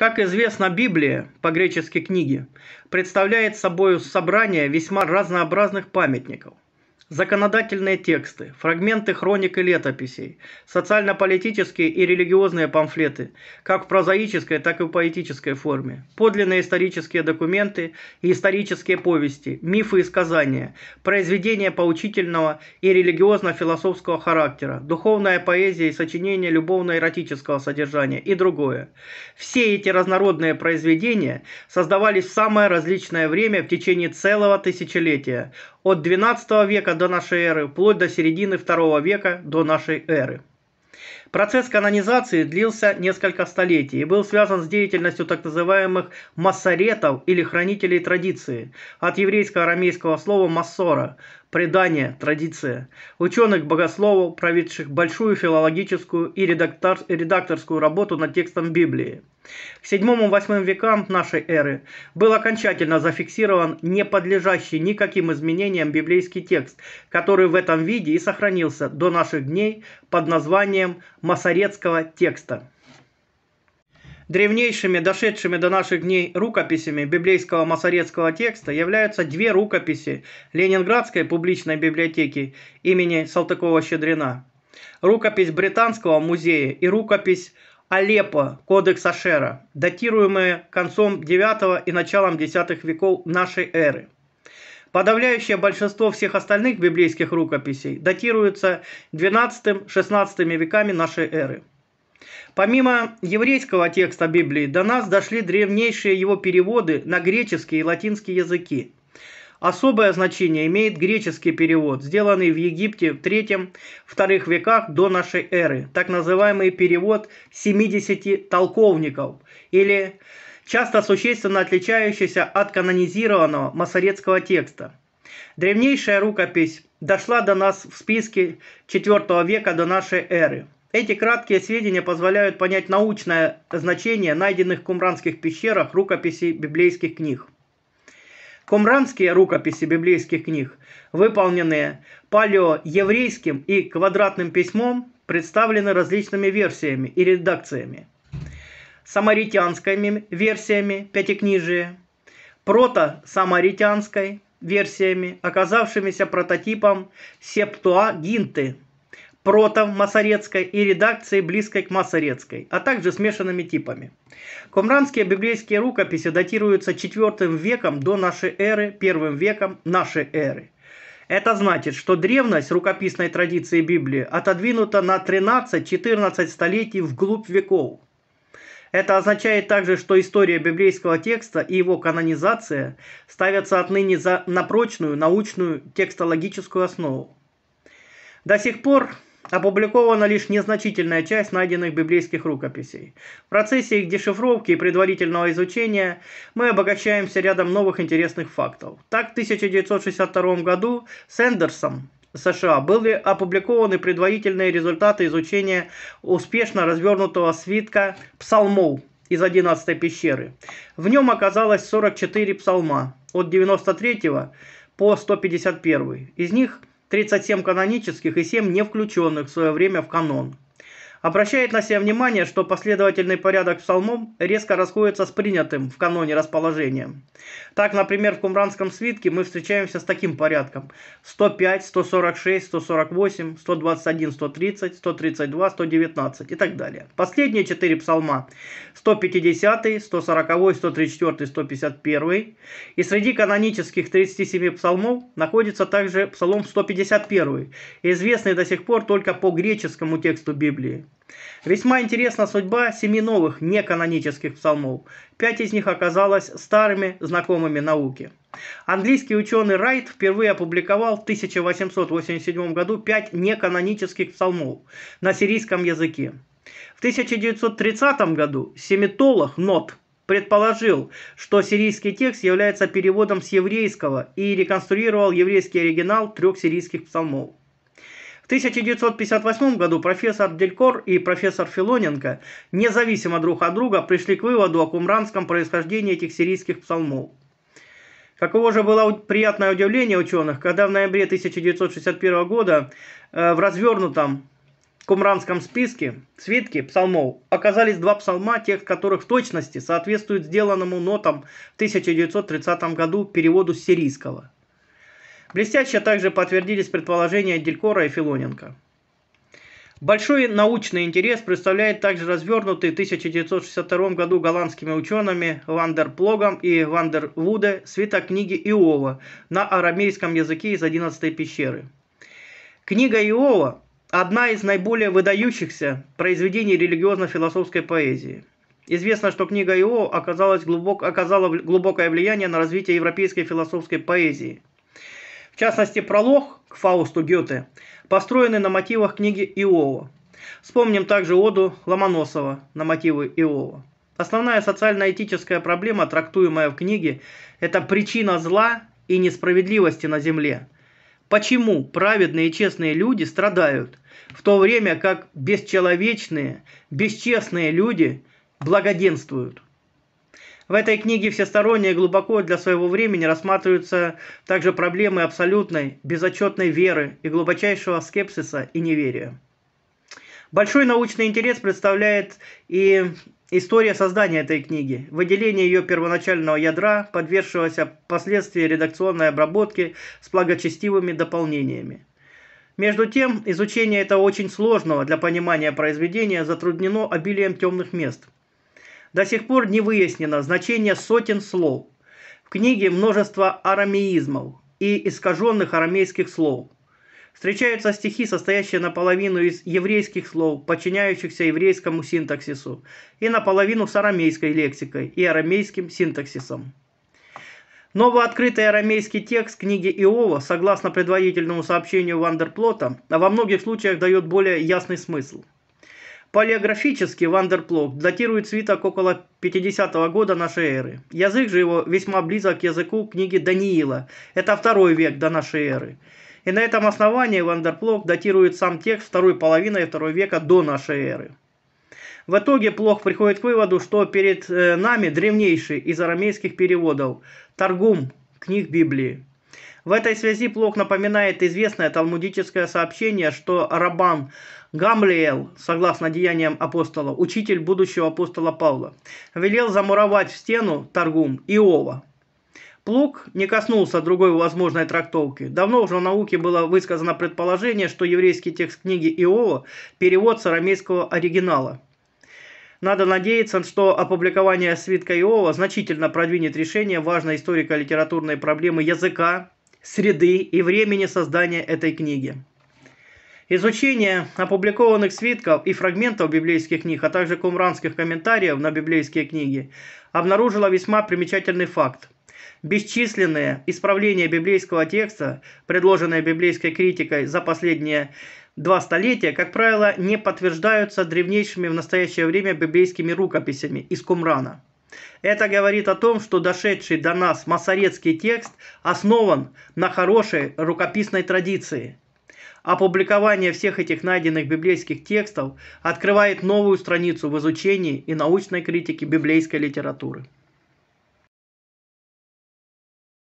Как известно, Библия, по-гречески книги, представляет собой собрание весьма разнообразных памятников – Законодательные тексты, фрагменты хроник и летописей, социально-политические и религиозные памфлеты, как в прозаической, так и в поэтической форме, подлинные исторические документы и исторические повести, мифы и сказания, произведения поучительного и религиозно-философского характера, духовная поэзия и сочинения любовно-эротического содержания и другое. Все эти разнородные произведения создавались в самое различное время в течение целого тысячелетия – от 12 века до нашей эры вплоть до середины II века до нашей эры. Процесс канонизации длился несколько столетий и был связан с деятельностью так называемых массоретов или хранителей традиции, от еврейско-арамейского слова «массора», предание, традиция, ученых-богословов, проведших большую филологическую и редактор, редакторскую работу над текстом Библии. К VII-VIII векам нашей эры был окончательно зафиксирован не подлежащий никаким изменениям библейский текст, который в этом виде и сохранился до наших дней под названием масорецкого текста. Древнейшими, дошедшими до наших дней рукописями библейского масорецкого текста являются две рукописи Ленинградской публичной библиотеки имени Салтыкова-Щедрина, рукопись Британского музея и рукопись Алеппо, Кодекс Ашера, датируемые концом IX и началом X веков нашей эры – Подавляющее большинство всех остальных библейских рукописей датируются XII-XVI веками нашей эры. Помимо еврейского текста Библии до нас дошли древнейшие его переводы на греческий и латинский языки. Особое значение имеет греческий перевод, сделанный в Египте в третьем, вторых веках до нашей эры, так называемый перевод 70 толковников или часто существенно отличающийся от канонизированного масорецкого текста. Древнейшая рукопись дошла до нас в списке IV века до нашей эры. Эти краткие сведения позволяют понять научное значение найденных в кумранских пещерах рукописей библейских книг. Кумранские рукописи библейских книг, выполненные палеоеврейским и квадратным письмом, представлены различными версиями и редакциями самаритянскими версиями Пятикнижия, прото-самаритянской версиями, оказавшимися прототипом Септуагинты, прото масорецкой и редакции, близкой к масорецкой, а также смешанными типами. Кумранские библейские рукописи датируются IV веком до нашей эры, I веком нашей эры. Это значит, что древность рукописной традиции Библии отодвинута на 13-14 столетий вглубь веков – это означает также, что история библейского текста и его канонизация ставятся отныне за, на прочную научную текстологическую основу. До сих пор опубликована лишь незначительная часть найденных библейских рукописей. В процессе их дешифровки и предварительного изучения мы обогащаемся рядом новых интересных фактов. Так, в 1962 году Сэндерсом США были опубликованы предварительные результаты изучения успешно развернутого свитка псалмов из 11 й пещеры. В нем оказалось 44 псалма от 93 го по 151. Из них 37 канонических и 7 не включенных в свое время в канон обращает на себя внимание, что последовательный порядок псалмов резко расходится с принятым в каноне расположением. Так, например, в Кумранском свитке мы встречаемся с таким порядком. 105, 146, 148, 121, 130, 132, 119 и так далее. Последние четыре псалма 150, 140, 134, 151. И среди канонических 37 псалмов находится также псалом 151, известный до сих пор только по греческому тексту Библии. Весьма интересна судьба семи новых неканонических псалмов. Пять из них оказалось старыми, знакомыми науке. Английский ученый Райт впервые опубликовал в 1887 году пять неканонических псалмов на сирийском языке. В 1930 году семитолог Нот предположил, что сирийский текст является переводом с еврейского и реконструировал еврейский оригинал трех сирийских псалмов. 1958 году профессор Делькор и профессор Филоненко, независимо друг от друга, пришли к выводу о кумранском происхождении этих сирийских псалмов. Каково же было приятное удивление ученых, когда в ноябре 1961 года э, в развернутом кумранском списке, свитки псалмов, оказались два псалма, тех которых в точности соответствуют сделанному нотам в 1930 году переводу сирийского – Блестяще также подтвердились предположения Делькора и Филоненко. Большой научный интерес представляет также развернутый в 1962 году голландскими учеными Плогом и Вуде свиток книги Иова на арамейском языке из 11 пещеры. Книга Иова – одна из наиболее выдающихся произведений религиозно-философской поэзии. Известно, что книга Иова оказалась глубок, оказала глубокое влияние на развитие европейской философской поэзии – частности пролог к Фаусту Гёте, построенный на мотивах книги Иова. Вспомним также оду Ломоносова на мотивы Иова. Основная социально-этическая проблема, трактуемая в книге, это причина зла и несправедливости на земле. Почему праведные и честные люди страдают, в то время как бесчеловечные, бесчестные люди благоденствуют? В этой книге всесторонне и глубоко для своего времени рассматриваются также проблемы абсолютной, безотчетной веры и глубочайшего скепсиса и неверия. Большой научный интерес представляет и история создания этой книги, выделение ее первоначального ядра, подвергшегося впоследствии редакционной обработки с благочестивыми дополнениями. Между тем, изучение этого очень сложного для понимания произведения затруднено обилием темных мест – до сих пор не выяснено значение сотен слов. В книге множество арамеизмов и искаженных арамейских слов. Встречаются стихи, состоящие наполовину из еврейских слов, подчиняющихся еврейскому синтаксису, и наполовину с арамейской лексикой и арамейским синтаксисом. Новооткрытый арамейский текст книги Иова, согласно предварительному сообщению Вандерплота, во многих случаях дает более ясный смысл – Палеографически Вандерплок датирует свиток около 50 -го года нашей эры. Язык же его весьма близок к языку книги Даниила. Это второй век до нашей эры. И на этом основании Вандерплок датирует сам текст второй половины второго века до нашей эры. В итоге Плох приходит к выводу, что перед э, нами древнейший из арамейских переводов – Торгум книг Библии. В этой связи Плох напоминает известное талмудическое сообщение, что Рабан – Гамлиэл, согласно деяниям апостола, учитель будущего апостола Павла, велел замуровать в стену торгум Иова. Плуг не коснулся другой возможной трактовки. Давно уже в науке было высказано предположение, что еврейский текст книги Иова – перевод с арамейского оригинала. Надо надеяться, что опубликование свитка Иова значительно продвинет решение важной историко-литературной проблемы языка, среды и времени создания этой книги. Изучение опубликованных свитков и фрагментов библейских книг, а также кумранских комментариев на библейские книги обнаружило весьма примечательный факт. Бесчисленные исправления библейского текста, предложенные библейской критикой за последние два столетия, как правило, не подтверждаются древнейшими в настоящее время библейскими рукописями из Кумрана. Это говорит о том, что дошедший до нас масорецкий текст основан на хорошей рукописной традиции – Опубликование всех этих найденных библейских текстов открывает новую страницу в изучении и научной критике библейской литературы.